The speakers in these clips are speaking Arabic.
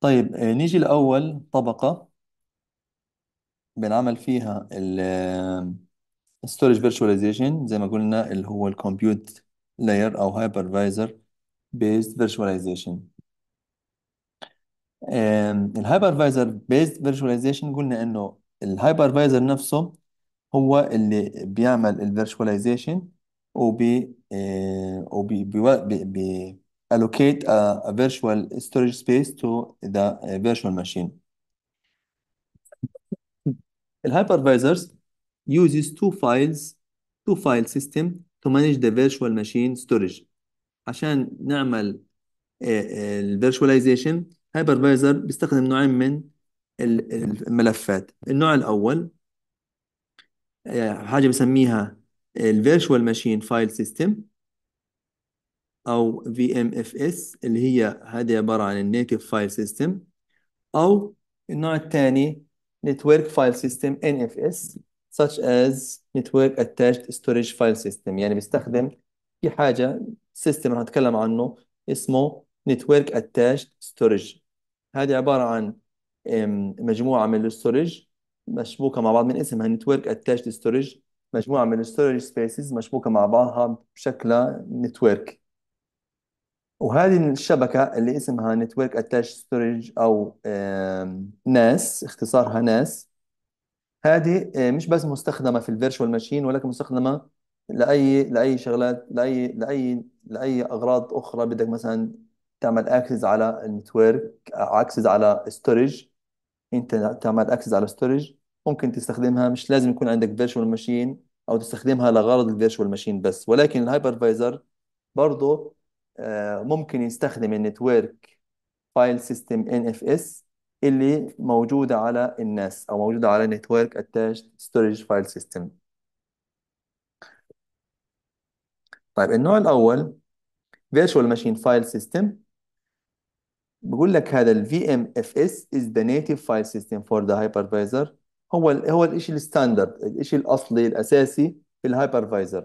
طيب آه، نيجي لأول طبقة بنعمل فيها آه، storage virtualization زي ما قلنا اللي هو الكمبيوت لاير أو هايبرفايزر بيزد فيرتشواليزيشن الهايبرفايزر بيزد virtualization قلنا إنه الهايبرفايزر نفسه هو اللي بيعمل الفيرتشواليزيشن وبي آه، وبي بي بي- بي- allocate a, a virtual storage space to the uh, virtual machine. The hypervisors uses two files, two file system to manage the virtual machine storage. عشان نعمل virtualization, hypervisor بيستخدم نوعين من الملفات النوع الأول حاجة بسميها virtual machine file system. او في ام اف اس اللي هي هذه عباره عن النيتف فايل سيستم او النوع الثاني network file system NFS such as network attached storage file system يعني بيستخدم في حاجه سيستم رح نتكلم عنه اسمه network attached storage هذه عباره عن مجموعه من الستورج مشبوكه مع بعض من اسمها Network Attached Storage مجموعه من الستورج سبيسز مشبوكه مع بعضها بشكل نتورك وهذه الشبكة اللي اسمها Network Attached Storage أو ناس اختصارها ناس هذه آه، مش بس مستخدمة في الفيرشوال ماشين ولكن مستخدمة لأي لأي شغلات لأي لأي لأي أغراض أخرى بدك مثلا تعمل أكسس على النتورك أكسس على ستورج أنت تعمل أكسس على ستورج ممكن تستخدمها مش لازم يكون عندك فيرتشوال ماشين أو تستخدمها لغرض الفيرشوال ماشين بس ولكن الهايبرفايزر برضه آه، ممكن يستخدم النتورك فايل سيستم ان اف اس اللي موجوده على الناس او موجوده على نتورك اتاش ستورج فايل سيستم طيب النوع الاول فيرتشوال ماشين فايل سيستم بقول لك هذا الفي ام اف اس از ذا نيتيف فايل سيستم فور ذا هايبرفايزر هو ال هو الشيء الستاندرد الشيء الاصلي الاساسي في الهايبرفايزر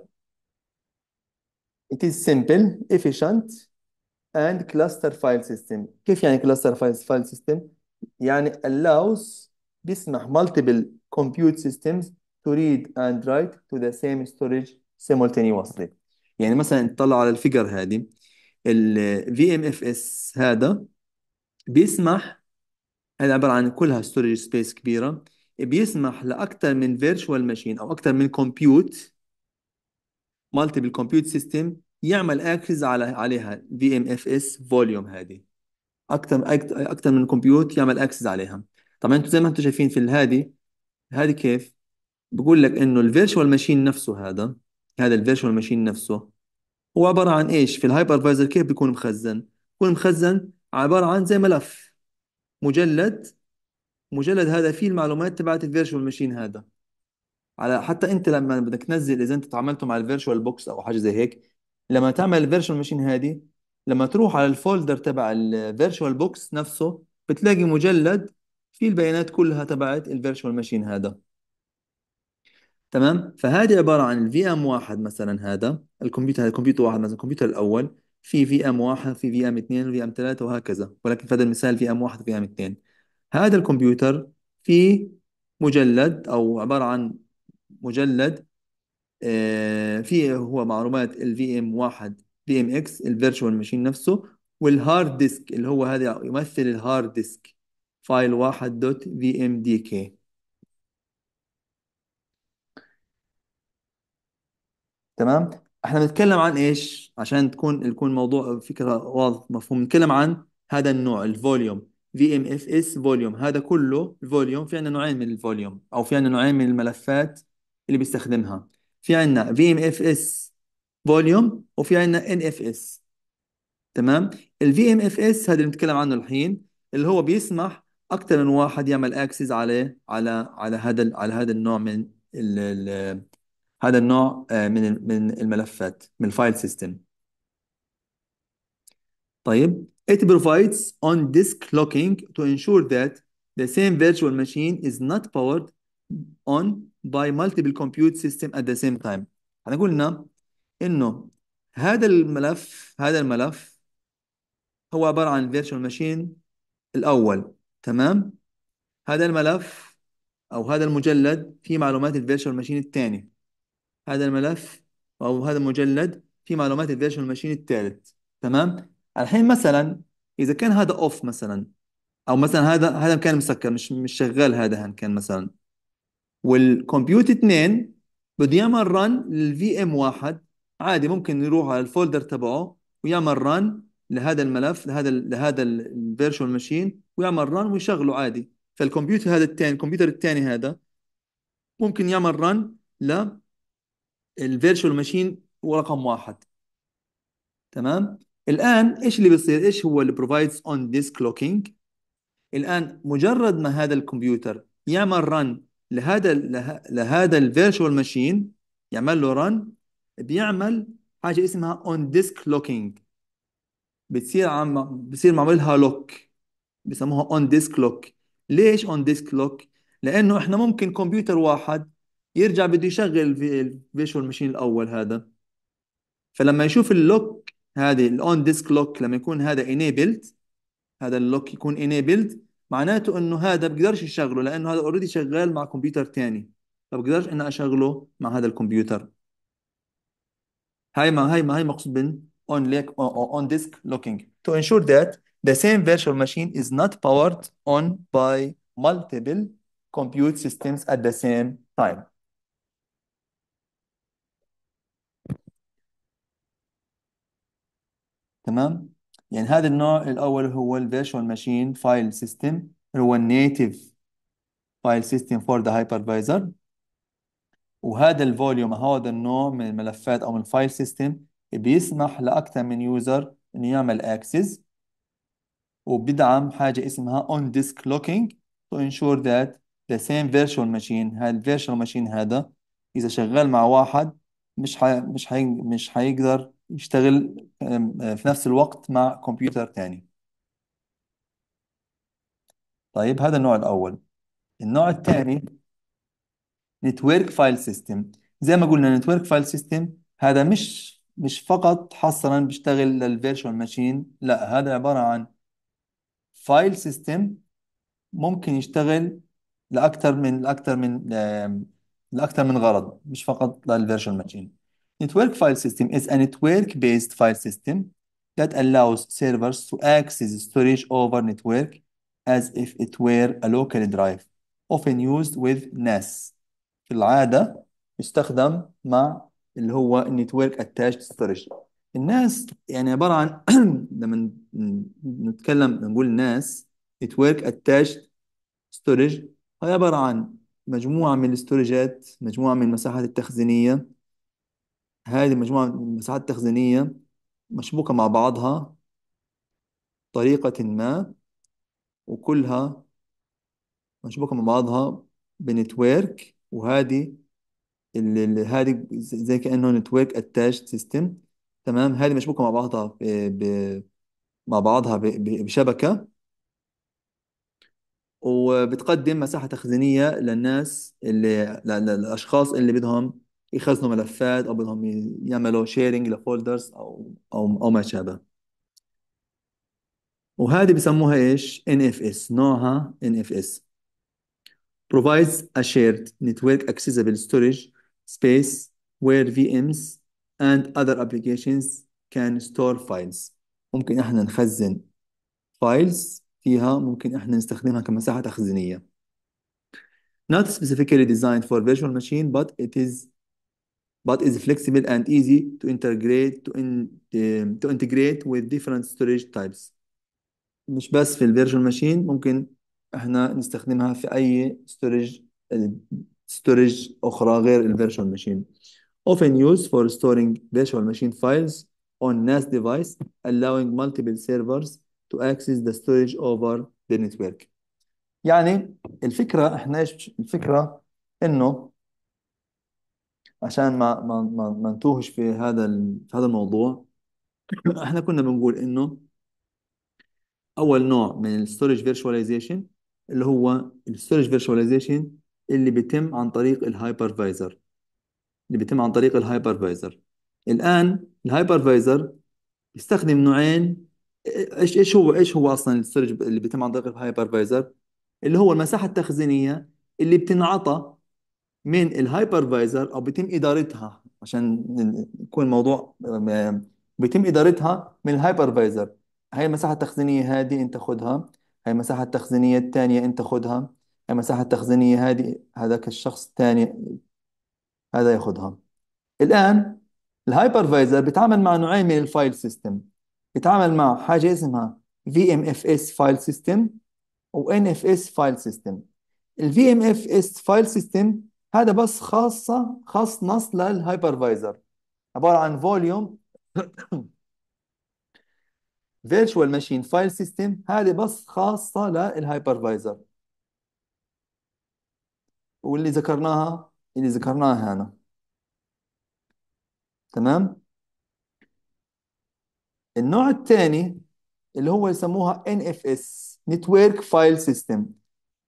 It is simple, efficient and cluster file system. كيف يعني cluster file, file system؟ يعني allows بيسمح multiple compute systems to read and write to the same storage simultaneously. يعني مثلا تطلع على الفيجر هذه ال VMFS هذا بيسمح هذا عبارة عن كلها storage space كبيرة بيسمح لأكثر من virtual machine أو أكثر من compute multiple compute system يعمل اكسس على عليها في ام اف اس فوليوم هذه اكثر اكثر من كومبيوت يعمل اكسس عليها طبعا انتم زي ما انتم شايفين في الهادي هذه كيف بقول لك انه الفيرتشوال ماشين نفسه هذا هذا الفيرتشوال ماشين نفسه هو عباره عن ايش في الهايبرفايزر كيف بيكون مخزن بيكون مخزن عباره عن زي ملف مجلد مجلد هذا فيه المعلومات تبعت الفيرتشوال ماشين هذا على حتى انت لما بدك تنزل اذا انت تعاملت مع الفيرتشوال بوكس او حاجه زي هيك لما تعمل الفيرشوال ماشين هذه لما تروح على الفولدر تبع الفيرشوال بوكس نفسه بتلاقي مجلد فيه البيانات كلها تبعت الفيرشوال ماشين هذا تمام فهذه عبارة عن الفي ام واحد مثلا هذا الكمبيوتر هذا كمبيوتر واحد مثلا الكمبيوتر الأول في في ام واحد في في ام اثنين في ام ثلاثة وهكذا ولكن في هذا المثال في ام واحد في ام اثنين هذا الكمبيوتر في مجلد أو عبارة عن مجلد آه، في هو معلومات في ام 1 في ام اكس الفيرتشوال ماشين نفسه والهارد ديسك اللي هو هذا يمثل الهارد ديسك فايل واحد دوت في ام دي كي تمام احنا بنتكلم عن ايش عشان تكون يكون الموضوع فكره واضح مفهوم بنتكلم عن هذا النوع الفوليوم في ام اف اس فوليوم هذا كله فوليوم في عندنا نوعين من الفوليوم او في عندنا نوعين من الملفات اللي بيستخدمها في عندنا في ام اف اس فوليوم وفي عندنا ان اف اس تمام الفي ام اف اس هذا اللي بنتكلم عنه الحين اللي هو بيسمح اكثر من واحد يعمل اكسس عليه على على هذا على هذا النوع من الـ الـ هذا النوع آه، من من الملفات من الفايل سيستم طيب it provides on disk locking to ensure that the same virtual machine is not powered on by multiple compute system at the same time احنا قلنا انه هذا الملف هذا الملف هو عبارة عن فيرتشوال ماشين الأول تمام هذا الملف أو هذا المجلد فيه معلومات الفيرتشوال ماشين الثاني هذا الملف أو هذا المجلد فيه معلومات الفيرتشوال ماشين الثالث تمام الحين مثلا إذا كان هذا أوف مثلا أو مثلا هذا هذا كان مسكر مش مش شغال هذا كان مثلا والكمبيوت 2 بده يعمل رن للفي ام واحد عادي ممكن يروح على الفولدر تبعه ويعمل رن لهذا الملف لهذا الـ لهذا الفيرشوال ماشين ويعمل رن ويشغله عادي فالكمبيوتر هذا الثاني الكمبيوتر الثاني هذا ممكن يعمل رن ل الفيرشوال ماشين ورقم واحد تمام الان ايش اللي بيصير ايش هو اللي بروفايدز اون ديسك لوكينج الان مجرد ما هذا الكمبيوتر يعمل رن لهذا لهذا الفيرتشوال ماشين يعمل له رن بيعمل حاجه اسمها اون ديسك لوكينج بتصير عم بصير معملها لوك بسموها اون ديسك لوك ليش اون ديسك لوك لانه احنا ممكن كمبيوتر واحد يرجع بده يشغل الفيرتشوال ماشين الاول هذا فلما يشوف اللوك هذه الاون ديسك لوك لما يكون هذا انيبلد هذا اللوك يكون انيبلد معناته انه هذا بقدرش يشغله لانه هذا اوريدي شغال مع كمبيوتر ثاني فبقدرش اني اشغله مع هذا الكمبيوتر هاي ما هاي ما هاي مقصود بين on leg on disk looking to ensure that the same virtual machine is not powered on by multiple compute systems at the same time تمام يعني هذا النوع الأول هو ال Virtual Machine File System اللي هو Native File System for the Hypervisor وهذا الفوليوم هذا النوع من الملفات أو من الفايل سيستم بيسمح لأكثر من يوزر إنه يعمل access وبيدعم حاجة اسمها on disk locking to ensure that the same virtual machine هذا virtual machine هذا إذا شغال مع واحد مش حي... مش حي... مش حيقدر يشتغل آه، في نفس الوقت مع كمبيوتر تاني طيب هذا النوع الأول النوع الثاني نتورك فايل سيستم زي ما قلنا نتورك فايل سيستم هذا مش مش فقط حصرا بيشتغل للفيرشوال ماشين لا هذا عبارة عن فايل سيستم ممكن يشتغل لأكثر من لأكثر من لأكثر من غرض مش فقط للفيرشوال ماشين Network file system is a network-based file system that allows servers to access storage over network as if it were a local drive often used with NAS في العادة يستخدم مع اللي هو network attached storage الناس يعني عبارة عن لما نتكلم نقول ناس network attached storage هي عبارة عن مجموعة من الاستورجات مجموعة من المساحات التخزينية هذه مجموعة من المساحات التخزينية مشبوكة مع بعضها بطريقة ما وكلها مشبوكة مع بعضها بنتورك وهذه اللي هذه زي كأنه نتورك اتاش سيستم تمام هذه مشبوكة مع بعضها ب... ب... مع بعضها ب... ب... بشبكة وبتقدم مساحة تخزينية للناس اللي للأشخاص اللي بدهم يخزنوا ملفات او بدهم يعملوا شيرنج لفولدرز او او او ما شابه وهذه بسموها ايش NFS نوعها NFS provides a shared network accessible storage space where VMs and other applications can store files ممكن احنا نخزن files فيها ممكن احنا نستخدمها كمساحة تخزينية not specifically designed for virtual machine but it is but is flexible and easy to integrate to, in, uh, to integrate with different storage types مش بس في الفيرجوال ماشين ممكن احنا نستخدمها في اي storage storage اخرى غير الفيرجوال ماشين often used for storing virtual machine files on NAS device allowing multiple servers to access the storage over the network يعني الفكرة احنا ايش الفكرة انه عشان ما ما ما, ما نتوهش في هذا في هذا الموضوع احنا كنا بنقول انه اول نوع من الستورج فيرشواليزيشن اللي هو الستورج فيرشواليزيشن اللي بيتم عن طريق الهايبرفايزر اللي بيتم عن طريق الهايبرفايزر الان الهايبرفايزر يستخدم نوعين ايش ايش هو ايش هو اصلا الستورج اللي بيتم عن طريق الهايبرفايزر اللي هو المساحه التخزينيه اللي بتنعطى من الهايبرفايزر او بيتم ادارتها عشان يكون الموضوع بيتم ادارتها من الهايبرفايزر هاي المساحه التخزينيه هذه انت خدها هاي المساحه التخزينيه الثانيه انت خدها هاي المساحه التخزينيه هذه هذاك الشخص الثاني هذا ياخذها الان الهايبرفايزر بيتعامل مع نوعين من الفايل سيستم بيتعامل مع حاجه اسمها VMFS file system و NFS file system ال VMFS file system هذا بس خاصة خاص نص للهايبرفايزر عبارة عن فوليوم فيرتشوال ماشين فايل سيستم هذه بس خاصة للهايبرفايزر واللي ذكرناها اللي ذكرناها هنا تمام النوع الثاني اللي هو يسموها NFS Network File System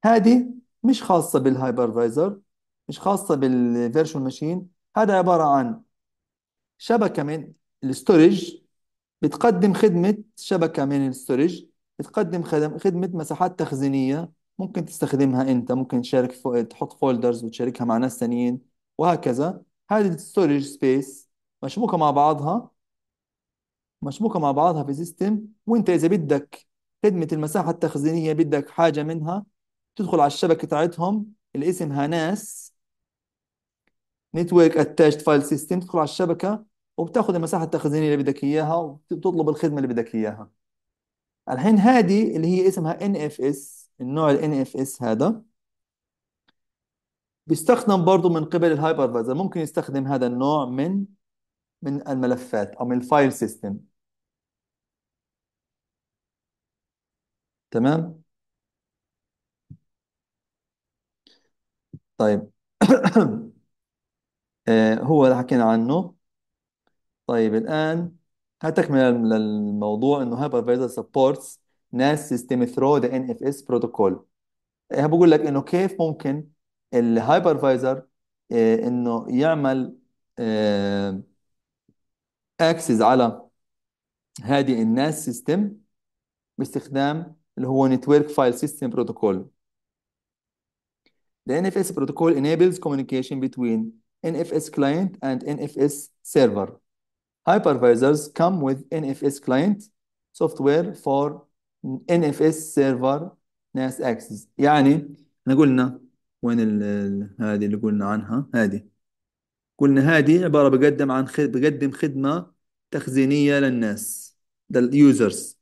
هذه مش خاصة بالهايبرفايزر مش خاصة بالفيرشوال ماشين هذا عبارة عن شبكة من الاستورج بتقدم خدمة شبكة من الاستورج بتقدم خدمة مساحات تخزينية ممكن تستخدمها أنت ممكن تشارك فو... تحط فولدرز وتشاركها مع ناس ثانيين وهكذا هذه الستورج سبيس مشبوكة مع بعضها مشبوكة مع بعضها في سيستم وأنت إذا بدك خدمة المساحة التخزينية بدك حاجة منها تدخل على الشبكة بتاعتهم الاسم ناس نتورك اتاشت فايل سيستم تدخل على الشبكه وبتاخذ المساحه التخزينيه اللي بدك اياها وتطلب الخدمه اللي بدك اياها الحين هذه اللي هي اسمها NFS النوع ال NFS هذا بيستخدم برضه من قبل الهايبرفايزر ممكن يستخدم هذا النوع من من الملفات او من الفايل سيستم تمام طيب آه، هو اللي حكينا عنه طيب الآن هتكمل للموضوع إنه سبورتس supports NAS system through the NFS protocol بروتوكول إيه، بقول لك إنه كيف ممكن الهايبرفايزر آه، إنه يعمل اكسس آه، على هذه الناس سيستم باستخدام اللي هو نتورك فايل سيستم بروتوكول The NFS protocol enables communication between NFS client and NFS server. Hypervisors come with NFS client software for NFS server NAS access يعني احنا قلنا وين هذه اللي قلنا عنها هذه قلنا هذه عبارة بقدم عن خد... بقدم خدمة تخزينية للناس لليوزرز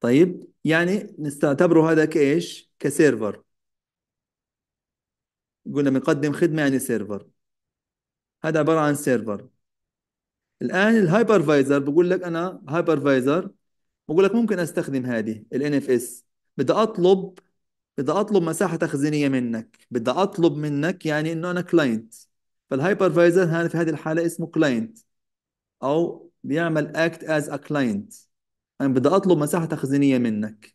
طيب يعني نستعتبره هذا كايش كسيرفر قلنا بنقدم خدمة يعني سيرفر هذا عباره عن سيرفر الان الهايبرفايزر بقول لك انا هايبرفايزر بقول لك ممكن استخدم هذه ال NFS بدي اطلب بدي اطلب مساحه تخزينيه منك بدي اطلب منك يعني انه انا كلاينت فالهايبرفايزر هنا في هذه الحاله اسمه كلاينت او بيعمل اكت از ا كلاينت انا بدي اطلب مساحه تخزينيه منك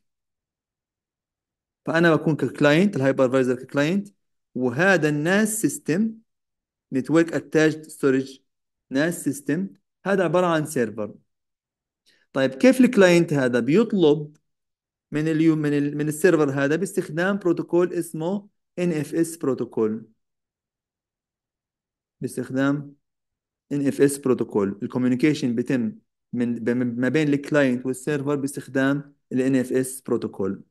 فانا بكون ككلاينت الهايبرفايزر ككلاينت وهذا الناس سيستم نتورك اتاجد ستورج ناس سيستم هذا عباره عن سيرفر طيب كيف الكلاينت هذا بيطلب من اليوم من ال من السيرفر هذا باستخدام بروتوكول اسمه NFS بروتوكول باستخدام اس بروتوكول الكوميونيكيشن بيتم من ما بين الكلاينت والسيرفر باستخدام ال NFS بروتوكول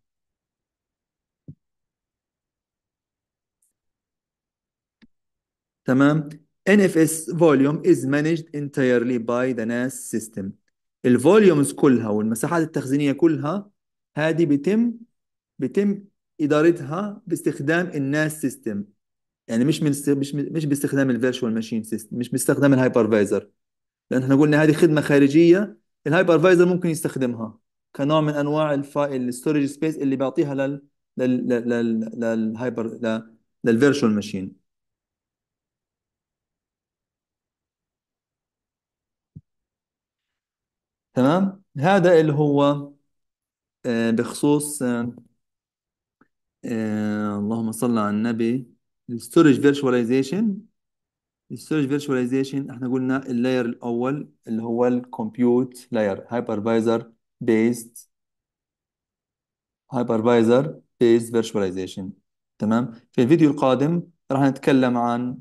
تمام NFS volume is managed entirely by the NAS system الفوليومز كلها والمساحات التخزينية كلها هذه بيتم بيتم إدارتها باستخدام الناس سيستم يعني مش من مش مش باستخدام الفيرشوال ماشين سيستم مش باستخدام الهايبرفايزر لأن احنا قلنا هذه خدمة خارجية الهايبرفايزر ممكن يستخدمها كنوع من أنواع الستورج سبيس اللي بيعطيها لل لل لل لل للهايبر للفيرتشوال ماشين تمام هذا اللي هو آه، بخصوص آه، آه، اللهم صل على النبي الستورج فيرتشواليزيشن الستورج فيرتشواليزيشن احنا قلنا اللاير الاول اللي هو الكمبيوت لاير هايبرفايزر بيست هايبرفايزر بيست فيرتشواليزيشن تمام في الفيديو القادم راح نتكلم عن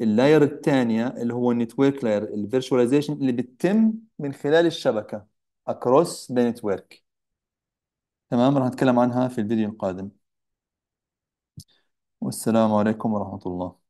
اللاير الثانية اللي هو النتورك لاير الفيرتشواليزيشن اللي بتتم من خلال الشبكة across the network تمام راح نتكلم عنها في الفيديو القادم والسلام عليكم ورحمة الله